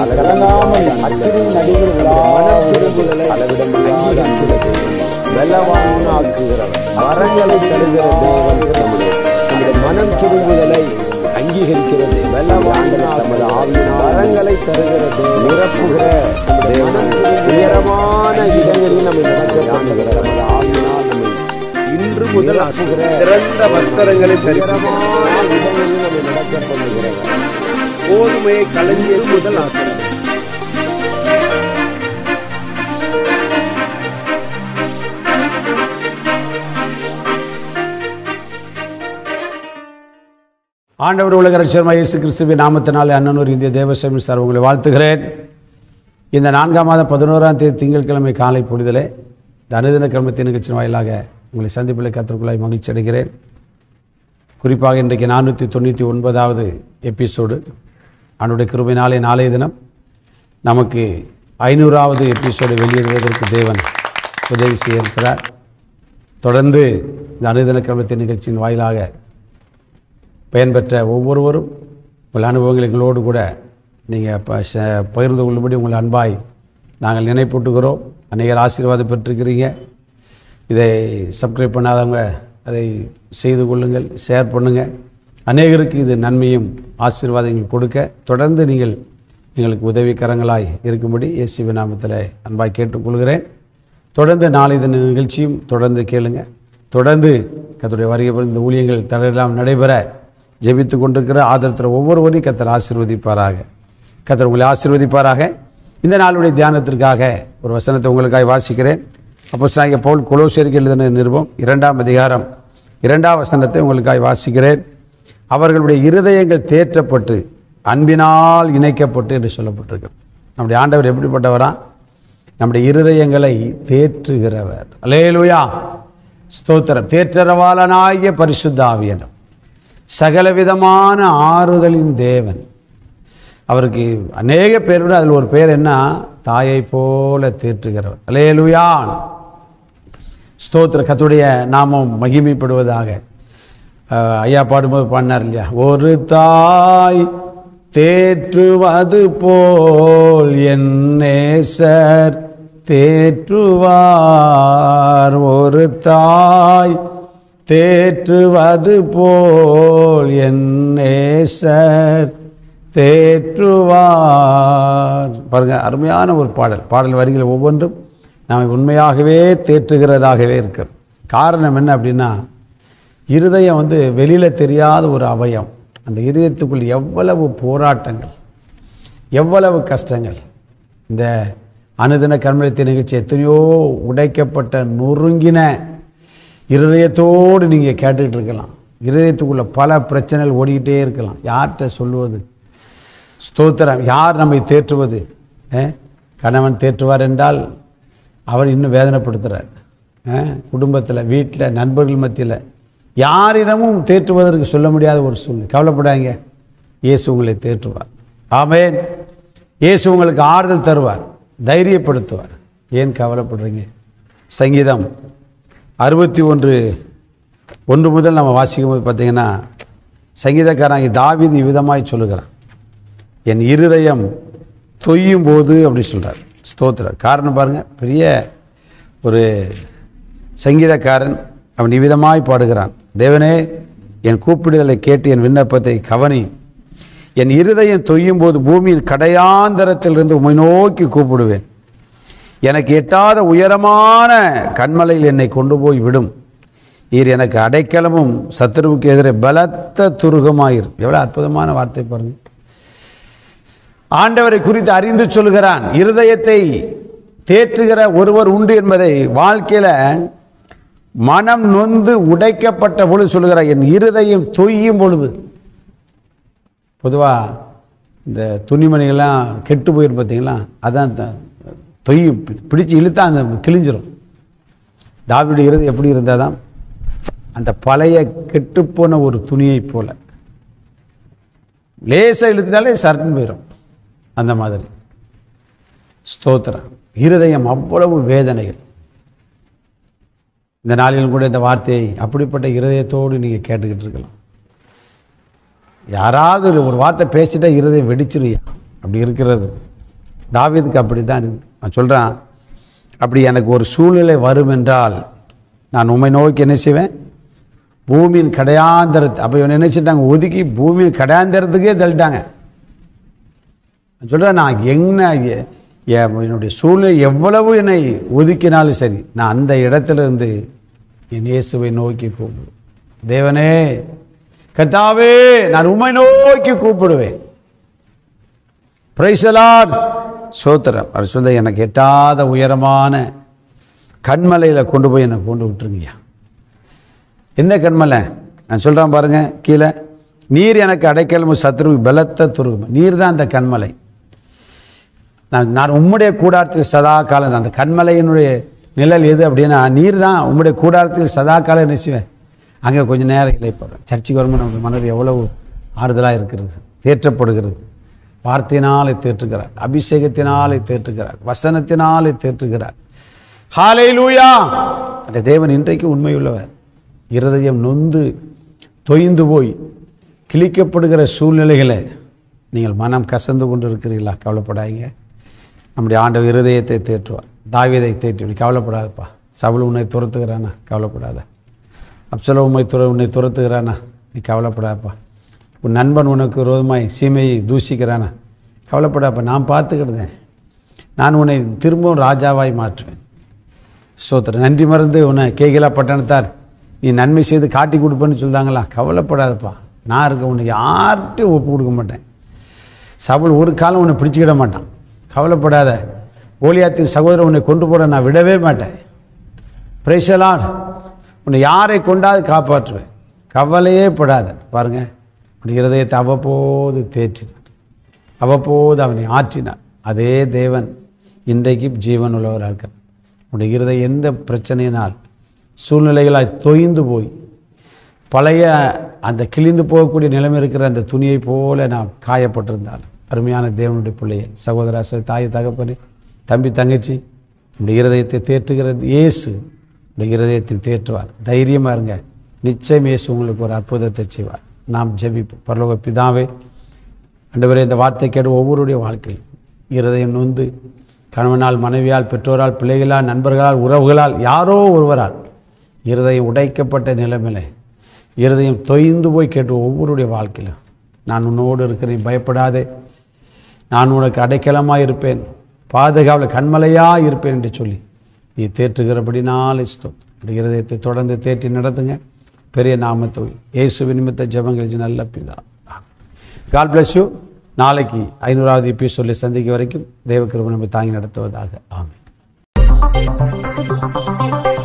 அளவிடங்காமல் அத்திரை நடிகர் மனம் திரும்புதலை அளவிடமில்லாத அன்புள்ள தெய்வம் வெள்ளவான மரங்களை தருகிற தெய்வம் நம்முடைய மனம் திரும்புதலை அங்கீகரிக்கிறது வெள்ளவாங்கனால் நமது ஆவியின் மரங்களை தருகிறது நிரப்புகிற நம்முடைய மனம் உயரமான இடங்களில் நம்ம நடக்க ஆண்டுகிற நமது ஆவியினால் இன்று முதல் அசுகிற சிறந்த வஸ்திரங்களை தருகிறமான இடங்களில் நம்மை நடக்க பண்ணுகிறது கோதுமை கலைஞர் முதல் ஆசிரியர் ஆண்டவர் உலக ரட்சர்மா இயேசு கிறிஸ்துவின் நாமத்தினாலே அண்ணனூர் இந்திய தேவசேமி சார் உங்களை வாழ்த்துகிறேன் இந்த நான்காம் மாதம் பதினோராம் தேதி திங்கட்கிழமை காலை பொழுதிலே தனுதின கிழமத்தின் நிகழ்ச்சியின் வாயிலாக உங்களை சந்திப்பில் கத்திற்குள்ளாய் மகிழ்ச்சி அடைகிறேன் குறிப்பாக இன்றைக்கு நானூற்றி தொண்ணூற்றி ஒன்பதாவது எபிசோடு அன்றைய கிருபினாலே நாளைய தினம் நமக்கு ஐநூறாவது எபிசோடு வெளியிடுவதற்கு தேவன் உதவி செய்திருக்கிறார் தொடர்ந்து இந்த அனுதின கிரமத்தின் நிகழ்ச்சியின் வாயிலாக பயன்பெற்ற ஒவ்வொருவரும் உங்கள் அனுபவங்கள் எங்களோடு கூட நீங்கள் பகிர்ந்து கொள்ளும்படி உங்கள் அன்பாய் நாங்கள் நினைப்பூட்டுகிறோம் அநேகர் ஆசீர்வாதம் பெற்றிருக்கிறீங்க இதை சப்ஸ்கிரைப் பண்ணாதவங்க அதை செய்து கொள்ளுங்கள் ஷேர் பண்ணுங்கள் அநேகருக்கு இது நன்மையும் ஆசீர்வாதங்கள் கொடுக்க தொடர்ந்து நீங்கள் எங்களுக்கு உதவிக்கரங்களாய் இருக்கும்படி இயேசு நாமத்தில் அன்பாய் கேட்டுக்கொள்கிறேன் தொடர்ந்து நாளைய தின நிகழ்ச்சியும் தொடர்ந்து கேளுங்க தொடர்ந்து கத்துடைய வருகை இந்த ஊழியங்கள் தடையெல்லாம் நடைபெற ஜெபித்து கொண்டிருக்கிற ஆதரத்தில் ஒவ்வொருவரையும் கத்தர் ஆசீர்வதிப்பாராக கத்தர் உங்களை ஆசீர்வதிப்பாராக இந்த நாளுடைய தியானத்திற்காக ஒரு வசனத்தை உங்களுக்காக வாசிக்கிறேன் அப்போ சாங்க பவுல் குலோசேரிக்கு எழுதின நிருபம் இரண்டாம் அதிகாரம் இரண்டாம் வசனத்தை உங்களுக்காக வாசிக்கிறேன் அவர்களுடைய இருதயங்கள் தேற்றப்பட்டு அன்பினால் இணைக்கப்பட்டு என்று சொல்லப்பட்டிருக்கு நம்முடைய ஆண்டவர் எப்படிப்பட்டவரா நம்முடைய இருதயங்களை தேற்றுகிறவர் அலேலுயா ஸ்தோத்திரம் தேற்றரவாளனாகிய பரிசுத்தாவியனும் சகலவிதமான ஆறுதலின் தேவன் அவருக்கு அநேக பேர் விட அதில் ஒரு பேர் என்ன தாயை போல தேற்றுகிறவர் அலேலுயான் ஸ்தோத்திர கத்துடைய நாமம் மகிமைப்படுவதாக ஐயா பாடும்போது பாடினார் இல்லையா ஒரு தாய் தேற்றுவது போல் என் சார் தேற்றுவார் ஒரு தாய் தேற்றுவது போல் என் சார் தேற்றுவார் பாருங்க அருமையான ஒரு பாடல் பாடல் வரிகள் ஒவ்வொன்றும் நாம் உண்மையாகவே தேற்றுகிறதாகவே இருக்கிறது காரணம் என்ன அப்படின்னா இருதயம் வந்து வெளியில் தெரியாத ஒரு அவயம் அந்த இருதயத்துக்குள் எவ்வளவு போராட்டங்கள் எவ்வளவு கஷ்டங்கள் இந்த அனுதின கர்மத்தை நிகழ்ச்சி எத்தனையோ உடைக்கப்பட்ட நொறுங்கின இருதயத்தோடு நீங்கள் கேட்டுக்கிட்டு இருக்கலாம் இருதயத்துக்குள்ளே பல பிரச்சனைகள் ஓடிக்கிட்டே இருக்கலாம் யார்கிட்ட சொல்லுவது ஸ்தோத்திரம் யார் நம்மை தேற்றுவது கணவன் தேற்றுவார் என்றால் அவர் இன்னும் வேதனைப்படுத்துகிறார் குடும்பத்தில் வீட்டில் நண்பர்கள் மத்தியில் யாரிடமும் தேற்றுவதற்கு சொல்ல முடியாத ஒரு சூழ்நிலை கவலைப்படாங்க இயேசு உங்களை தேற்றுவார் ஆமேன் இயேசு உங்களுக்கு ஆறுதல் தருவார் தைரியப்படுத்துவார் ஏன் கவலைப்படுறீங்க சங்கீதம் அறுபத்தி ஒன்று ஒன்று முதல் நம்ம வாசிக்கும் போது பார்த்திங்கன்னா சங்கீதக்காரன் தாவிது விதமாய் சொல்லுகிறான் என் இருதயம் தொய்யும் போது அப்படி சொல்கிறார் ஸ்தோத்திரார் காரணம் பாருங்கள் பெரிய ஒரு சங்கீதக்காரன் அவன் விதமாய் பாடுகிறான் தேவனே என் கூப்பிடுதலை கேட்டு என் விண்ணப்பத்தை கவனி என் இருதயம் தொய்யும் போது பூமியின் கடையாந்தரத்திலிருந்து உமை நோக்கி கூப்பிடுவேன் எனக்கு எட்டாத உயரமான கண்மலையில் என்னை கொண்டு போய் விடும் நீர் எனக்கு அடைக்கலமும் சத்துருவுக்கு எதிரே பலத்த துருகமாயிரு எவ்வளோ அற்புதமான வார்த்தை பாருங்கள் ஆண்டவரை குறித்து அறிந்து சொல்கிறான் இருதயத்தை தேற்றுகிற ஒருவர் உண்டு என்பதை வாழ்க்கையில் மனம் நொந்து உடைக்கப்பட்ட பொழுது சொல்கிறார் என் இருதயம் தொய்யும் பொழுது பொதுவாக இந்த துணிமணிகள்லாம் கெட்டு போயிடும் பார்த்தீங்களா அதான் தொய்யும் பிடிச்சி இழுத்தா அந்த கிழிஞ்சிரும் தாவிட இருந்து எப்படி இருந்தால் தான் அந்த பழைய கெட்டுப்போன ஒரு துணியை போல் லேசாக இழுத்தினாலே சரட்டுன்னு போயிடும் அந்த மாதிரி ஸ்தோத்திரம் இருதயம் அவ்வளவு வேதனைகள் இந்த நாளிலும் கூட இந்த வார்த்தையை அப்படிப்பட்ட இருதயத்தோடு நீங்கள் கேட்டுக்கிட்டு இருக்கலாம் யாராவது ஒரு வார்த்தை பேசிட்டா இருதயம் வெடிச்சிருயா அப்படி இருக்கிறது தாவியதுக்கு அப்படி தான் நான் சொல்கிறேன் அப்படி எனக்கு ஒரு சூழ்நிலை வரும் என்றால் நான் உண்மை நோக்கி என்ன செய்வேன் பூமியின் கடையாந்தரத்து அப்போ இவன் நினைச்சிட்டாங்க ஒதுக்கி பூமியின் கடையாந்தரத்துக்கே தள்ளிட்டாங்க சொல்கிறேன் நான் என்ன என்னுடைய சூழ்நிலை எவ்வளவு என்னை ஒதுக்கினாலும் சரி நான் அந்த இடத்துலேருந்து என் இயேசுவை நோக்கி கூப்பிடுவேன் தேவனே கத்தாவே நான் உண்மை நோக்கி கூப்பிடுவேன் பிரைசலார் சோத்திரம் அவர் சொல்ல எனக்கு எட்டாத உயரமான கண்மலையில் கொண்டு போய் என்னை கொண்டு விட்டுருங்கய்யா எந்த கண்மலை நான் சொல்கிறேன் பாருங்கள் கீழே நீர் எனக்கு அடைக்கல் சத்ரு பலத்த துருகும் நீர் தான் அந்த கண்மலை நான் நான் உம்முடைய கூடாரத்தில் சதா காலம் அந்த கண்மலையினுடைய நிழல் எது அப்படின்னா நீர் தான் உம்முடைய கூடாரத்தில் சதா காலம் நினைச்சுவேன் அங்கே கொஞ்சம் நேரம் இழைப்படுறேன் சர்ச்சுக்கு வரும்போது நமக்கு மனது எவ்வளவு ஆறுதலாக இருக்கிறது தேற்றப்படுகிறது வார்த்தையினாலே தேற்றுகிறார் அபிஷேகத்தினாலே தேற்றுகிறார் வசனத்தினாலே தேற்றுகிறார் ஹாலை லூயா அந்த தேவன் இன்றைக்கு உண்மையுள்ளவர் இருதயம் நொந்து தொய்ந்து போய் கிழிக்கப்படுகிற சூழ்நிலைகளை நீங்கள் மனம் கசந்து கொண்டு இருக்கிறீர்களா கவலைப்படாதீங்க நம்முடைய ஆண்டவர் இருதயத்தை தேற்றுவார் தாவியதை தேற்றி கவலைப்படாதப்பா சவுல் உன்னை துரத்துக்கிறானா கவலைப்படாத அப்சல உண்மை துற உன்னை துரத்துக்கிறானா நீ கவலைப்படாதப்பா உன் நண்பன் உனக்கு விரோதமாய் சீமையை தூசிக்கிறானா கவலைப்படாப்பா நான் பார்த்துக்கிடுதேன் நான் உன்னை திரும்பவும் ராஜாவாய் மாற்றுவேன் சோத்திர நன்றி மறந்து உன்னை கேகிலா பட்டணத்தார் நீ நன்மை செய்து காட்டி கொடுப்பேன்னு சொல்லுதாங்களா கவலைப்படாதப்பா நான் இருக்க உன்னை யார்கிட்டையும் ஒப்பு கொடுக்க மாட்டேன் சபல் ஒரு காலம் உன்னை பிடிச்சிக்கிட மாட்டான் கவலைப்படாத கோலியாத்தின் சகோதரன் உன்னை கொண்டு போட நான் விடவே மாட்டேன் பிரைசலான் உன்னை யாரை கொண்டாது காப்பாற்றுவேன் கவலையே படாத பாருங்கள் உன் இருதயத்தை அவ்வப்போது தேற்றினான் அவ்வப்போது அவனை ஆற்றினான் அதே தேவன் இன்றைக்கு ஜீவன் உள்ளவராக இருக்கான் உன் இருதய எந்த பிரச்சனையினால் சூழ்நிலைகளாய் தொய்ந்து போய் பழைய அந்த கிழிந்து போகக்கூடிய நிலைமை இருக்கிற அந்த துணியை போல நான் காயப்பட்டிருந்தாலும் அருமையான தேவனுடைய பிள்ளையை சகோதராச தாய் தகப்பனே தம்பி தங்கச்சி நம்முடைய இருதயத்தை தேற்றுகிறது இயேசு நம்முடைய இருதயத்தில் தேற்றுவார் தைரியமாக இருங்க நிச்சயம் இயேசு உங்களுக்கு ஒரு அற்புதத்தை செய்வார் நாம் ஜெபிப்போம் பரலோக பிதாவே அண்டவரே இந்த வார்த்தை கேட்டு ஒவ்வொருடைய வாழ்க்கையில் இருதயம் நொந்து கணவனால் மனைவியால் பெற்றோரால் பிள்ளைகளால் நண்பர்களால் உறவுகளால் யாரோ ஒருவரால் இருதயம் உடைக்கப்பட்ட நிலைமையிலே இருதயம் தொய்ந்து போய் கேட்டு ஒவ்வொருடைய வாழ்க்கையிலும் நான் உன்னோடு இருக்கிறேன் பயப்படாதே நான் உனக்கு அடைக்கலமாக இருப்பேன் பாதுகாவல் கண்மலையாக இருப்பேன் என்று சொல்லி நீ தேற்றுகிறபடி நாளை ஸ்தோத்திரம் இருதயத்தை தொடர்ந்து தேற்றி நடத்துங்க பெரிய நாமத்தை இயேசு நிமித்த ஜபங்கள் நல்ல பிதா கால் பிளஸ் யூ நாளைக்கு ஐநூறாவது பி சொல்லி சந்திக்க வரைக்கும் தெய்வ நம்ம தாங்கி நடத்துவதாக ஆமை